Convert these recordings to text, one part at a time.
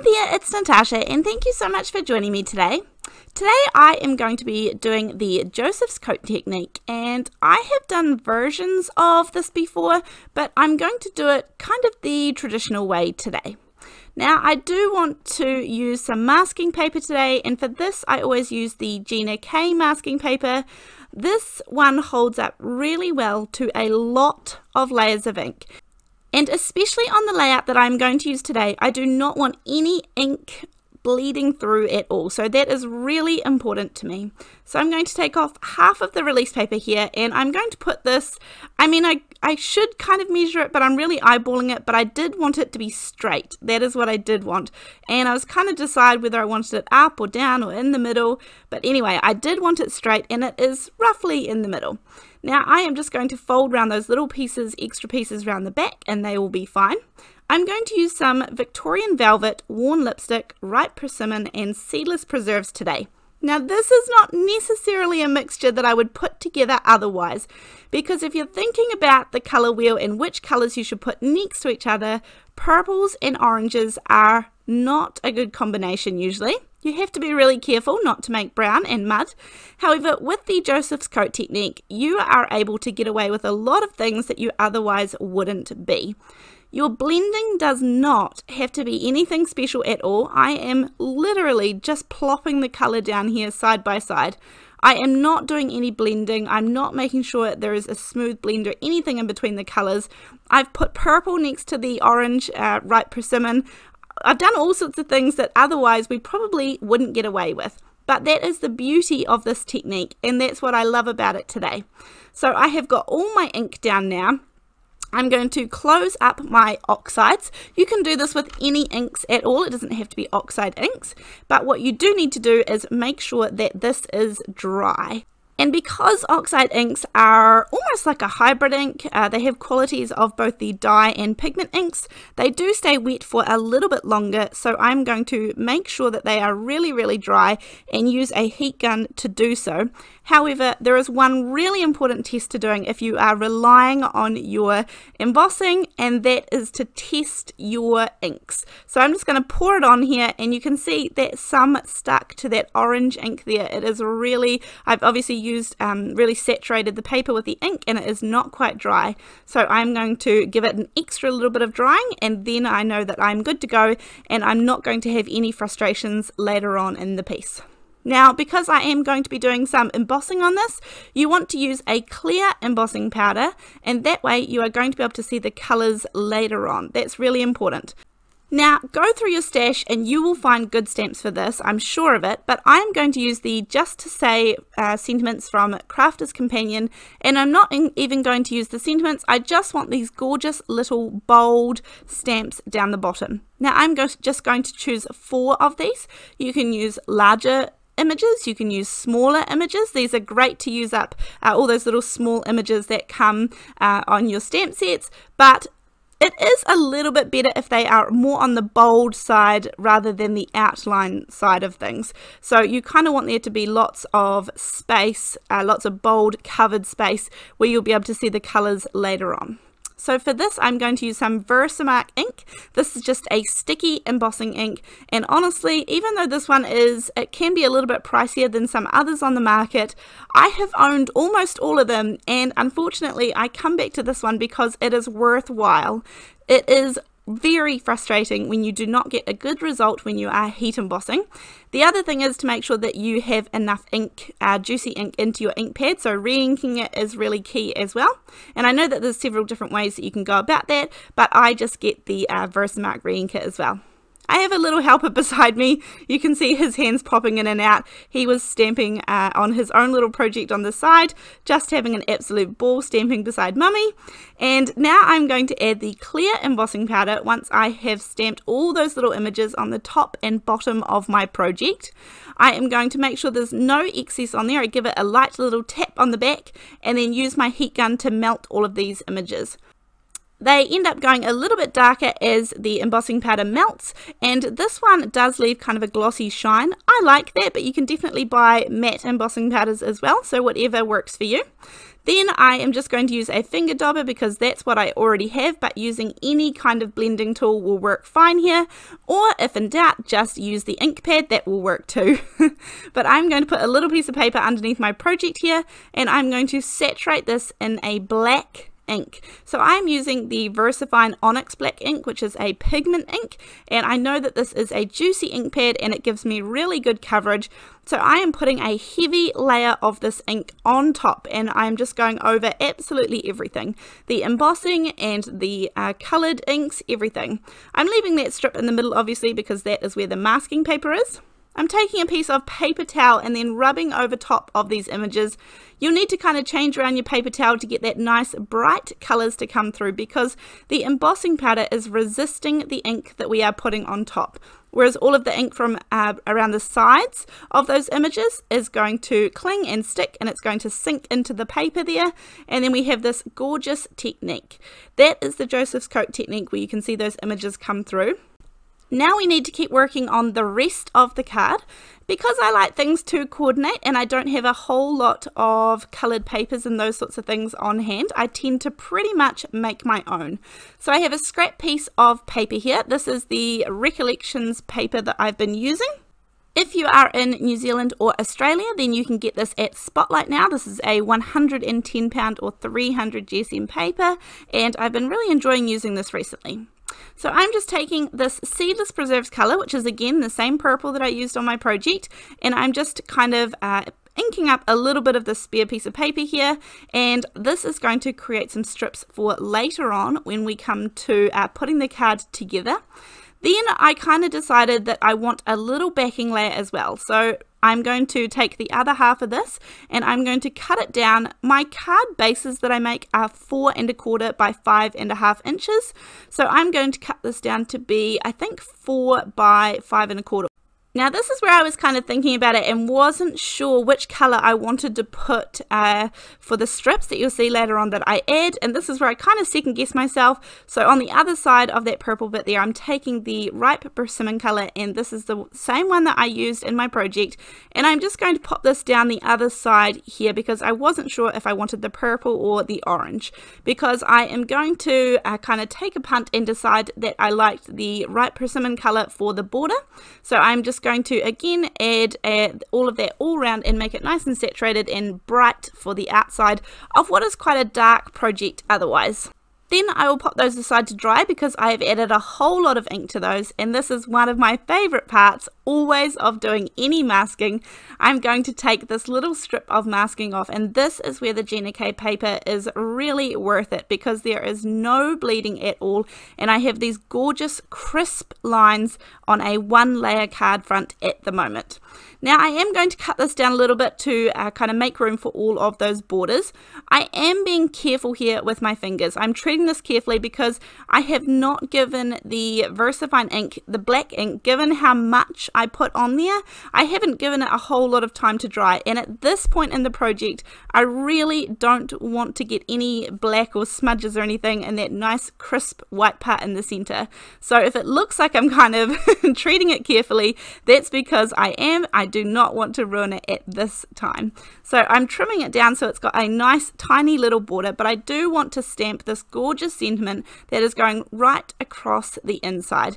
Hi there, it's Natasha, and thank you so much for joining me today. Today I am going to be doing the Joseph's coat technique, and I have done versions of this before, but I'm going to do it kind of the traditional way today. Now I do want to use some masking paper today, and for this I always use the Gina K masking paper. This one holds up really well to a lot of layers of ink. And especially on the layout that I'm going to use today, I do not want any ink bleeding through at all. So that is really important to me. So I'm going to take off half of the release paper here and I'm going to put this, I mean, I, I should kind of measure it, but I'm really eyeballing it, but I did want it to be straight. That is what I did want. And I was kind of decide whether I wanted it up or down or in the middle. But anyway, I did want it straight and it is roughly in the middle. Now I am just going to fold round those little pieces, extra pieces round the back and they will be fine. I'm going to use some Victorian Velvet, Worn Lipstick, Ripe Persimmon and Seedless Preserves today. Now this is not necessarily a mixture that I would put together otherwise because if you're thinking about the colour wheel and which colours you should put next to each other, purples and oranges are not a good combination usually. You have to be really careful not to make brown and mud. However, with the Joseph's coat technique, you are able to get away with a lot of things that you otherwise wouldn't be. Your blending does not have to be anything special at all. I am literally just plopping the colour down here side by side. I am not doing any blending. I'm not making sure there is a smooth blend or anything in between the colours. I've put purple next to the orange uh, ripe persimmon. I've done all sorts of things that otherwise we probably wouldn't get away with. But that is the beauty of this technique, and that's what I love about it today. So I have got all my ink down now. I'm going to close up my oxides. You can do this with any inks at all. It doesn't have to be oxide inks. But what you do need to do is make sure that this is dry. And because oxide inks are almost like a hybrid ink, uh, they have qualities of both the dye and pigment inks, they do stay wet for a little bit longer, so I'm going to make sure that they are really, really dry and use a heat gun to do so. However, there is one really important test to doing if you are relying on your embossing, and that is to test your inks. So I'm just going to pour it on here, and you can see that some stuck to that orange ink there. It is really, I've obviously used um, really saturated the paper with the ink and it is not quite dry. So I'm going to give it an extra little bit of drying and then I know that I'm good to go and I'm not going to have any frustrations later on in the piece. Now, because I am going to be doing some embossing on this, you want to use a clear embossing powder, and that way you are going to be able to see the colours later on. That's really important. Now, go through your stash and you will find good stamps for this, I'm sure of it, but I am going to use the Just to Say uh, sentiments from Crafter's Companion, and I'm not even going to use the sentiments, I just want these gorgeous little bold stamps down the bottom. Now, I'm go just going to choose four of these. You can use larger images, you can use smaller images. These are great to use up uh, all those little small images that come uh, on your stamp sets, but it is a little bit better if they are more on the bold side rather than the outline side of things. So you kind of want there to be lots of space, uh, lots of bold covered space where you'll be able to see the colours later on. So for this, I'm going to use some Verisamark ink. This is just a sticky embossing ink. And honestly, even though this one is, it can be a little bit pricier than some others on the market, I have owned almost all of them. And unfortunately, I come back to this one because it is worthwhile. It is very frustrating when you do not get a good result when you are heat embossing. The other thing is to make sure that you have enough ink, uh, juicy ink into your ink pad, so re-inking it is really key as well. And I know that there's several different ways that you can go about that, but I just get the uh, Versamark re-inker as well. I have a little helper beside me. You can see his hands popping in and out. He was stamping uh, on his own little project on the side, just having an absolute ball stamping beside mummy. And now I'm going to add the clear embossing powder once I have stamped all those little images on the top and bottom of my project. I am going to make sure there's no excess on there. I give it a light little tap on the back and then use my heat gun to melt all of these images. They end up going a little bit darker as the embossing powder melts and this one does leave kind of a glossy shine. I like that but you can definitely buy matte embossing powders as well so whatever works for you. Then I am just going to use a finger dobber because that's what I already have, but using any kind of blending tool will work fine here. Or if in doubt, just use the ink pad, that will work too. but I'm going to put a little piece of paper underneath my project here, and I'm going to saturate this in a black ink. So I'm using the VersaFine Onyx Black ink, which is a pigment ink, and I know that this is a juicy ink pad and it gives me really good coverage. So I am putting a heavy layer of this ink on top and I'm just going over absolutely everything. The embossing and the uh, coloured inks, everything. I'm leaving that strip in the middle obviously because that is where the masking paper is. I'm taking a piece of paper towel and then rubbing over top of these images. You'll need to kind of change around your paper towel to get that nice bright colors to come through because the embossing powder is resisting the ink that we are putting on top whereas all of the ink from uh, around the sides of those images is going to cling and stick and it's going to sink into the paper there and then we have this gorgeous technique that is the Joseph's Coat technique where you can see those images come through now we need to keep working on the rest of the card. Because I like things to coordinate and I don't have a whole lot of coloured papers and those sorts of things on hand, I tend to pretty much make my own. So I have a scrap piece of paper here. This is the Recollections paper that I've been using. If you are in New Zealand or Australia, then you can get this at Spotlight now. This is a £110 or 300 GSM paper, and I've been really enjoying using this recently. So I'm just taking this seedless preserves color, which is again the same purple that I used on my project, and I'm just kind of uh, inking up a little bit of this spare piece of paper here and this is going to create some strips for later on when we come to uh, putting the card together. Then I kind of decided that I want a little backing layer as well. So I'm going to take the other half of this and I'm going to cut it down. My card bases that I make are four and a quarter by five and a half inches. So I'm going to cut this down to be, I think, four by five and a quarter. Now, this is where I was kind of thinking about it and wasn't sure which color I wanted to put uh, for the strips that you'll see later on that I add. And this is where I kind of second guess myself. So on the other side of that purple bit there, I'm taking the ripe persimmon color and this is the same one that I used in my project. And I'm just going to pop this down the other side here because I wasn't sure if I wanted the purple or the orange because I am going to uh, kind of take a punt and decide that I liked the ripe persimmon color for the border. So I'm just just going to again add uh, all of that all round and make it nice and saturated and bright for the outside of what is quite a dark project otherwise. Then I will pop those aside to dry because I have added a whole lot of ink to those and this is one of my favourite parts always of doing any masking, I'm going to take this little strip of masking off and this is where the Gina K paper is really worth it because there is no bleeding at all and I have these gorgeous crisp lines on a one layer card front at the moment. Now I am going to cut this down a little bit to uh, kind of make room for all of those borders. I am being careful here with my fingers. I'm treating this carefully because I have not given the VersaFine ink, the black ink, given how much I put on there, I haven't given it a whole lot of time to dry. And at this point in the project, I really don't want to get any black or smudges or anything in that nice crisp white part in the center. So if it looks like I'm kind of treating it carefully, that's because I am. I do not want to ruin it at this time. So I'm trimming it down so it's got a nice tiny little border, but I do want to stamp this gorgeous sentiment that is going right across the inside.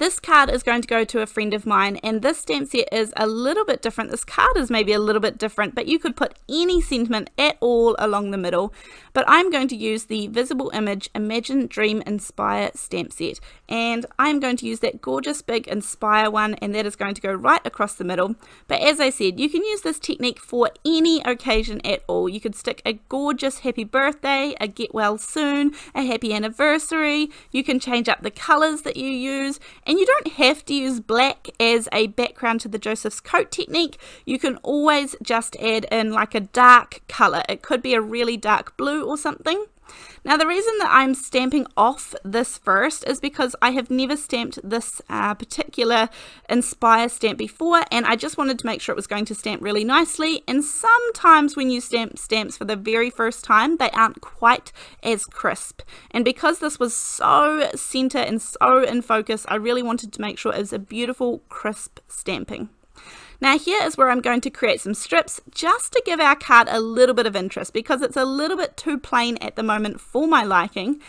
This card is going to go to a friend of mine, and this stamp set is a little bit different. This card is maybe a little bit different, but you could put any sentiment at all along the middle. But I'm going to use the Visible Image Imagine Dream Inspire stamp set, and I'm going to use that gorgeous big Inspire one, and that is going to go right across the middle. But as I said, you can use this technique for any occasion at all. You could stick a gorgeous happy birthday, a get well soon, a happy anniversary. You can change up the colors that you use, and you don't have to use black as a background to the Joseph's coat technique. You can always just add in like a dark color. It could be a really dark blue or something. Now the reason that I'm stamping off this first is because I have never stamped this uh, particular Inspire stamp before and I just wanted to make sure it was going to stamp really nicely and sometimes when you stamp stamps for the very first time they aren't quite as crisp and because this was so center and so in focus I really wanted to make sure it was a beautiful crisp stamping. Now here is where I'm going to create some strips just to give our card a little bit of interest because it's a little bit too plain at the moment for my liking.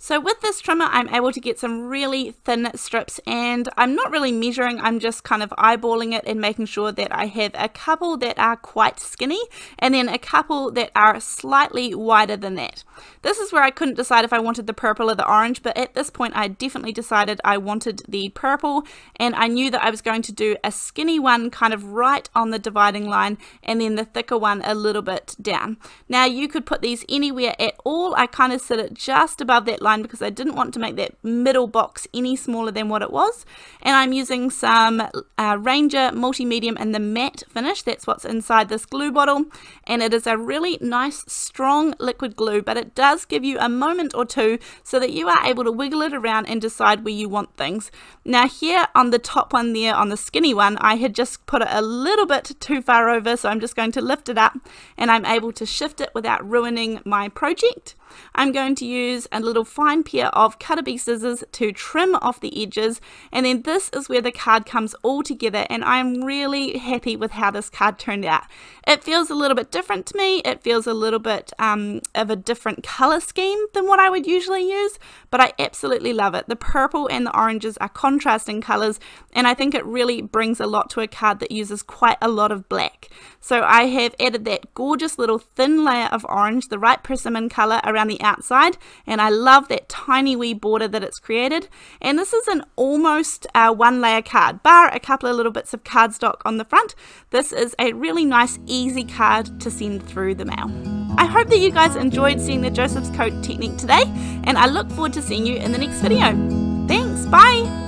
So with this trimmer, I'm able to get some really thin strips and I'm not really measuring, I'm just kind of eyeballing it and making sure that I have a couple that are quite skinny and then a couple that are slightly wider than that. This is where I couldn't decide if I wanted the purple or the orange, but at this point I definitely decided I wanted the purple and I knew that I was going to do a skinny one kind of right on the dividing line and then the thicker one a little bit down. Now you could put these anywhere at all, I kind of set it just above that line because I didn't want to make that middle box any smaller than what it was. And I'm using some uh, Ranger Medium in the matte finish. That's what's inside this glue bottle. And it is a really nice, strong liquid glue, but it does give you a moment or two so that you are able to wiggle it around and decide where you want things. Now here on the top one there, on the skinny one, I had just put it a little bit too far over, so I'm just going to lift it up and I'm able to shift it without ruining my project. I'm going to use a little fine pair of bee scissors to trim off the edges and then this is where the card comes all together and I'm really happy with how this card turned out. It feels a little bit different to me, it feels a little bit um, of a different colour scheme than what I would usually use but I absolutely love it. The purple and the oranges are contrasting colours and I think it really brings a lot to a card that uses quite a lot of black. So I have added that gorgeous little thin layer of orange, the right persimmon colour around around the outside and I love that tiny wee border that it's created and this is an almost uh, one layer card bar a couple of little bits of cardstock on the front this is a really nice easy card to send through the mail. I hope that you guys enjoyed seeing the Joseph's Coat technique today and I look forward to seeing you in the next video. Thanks, bye!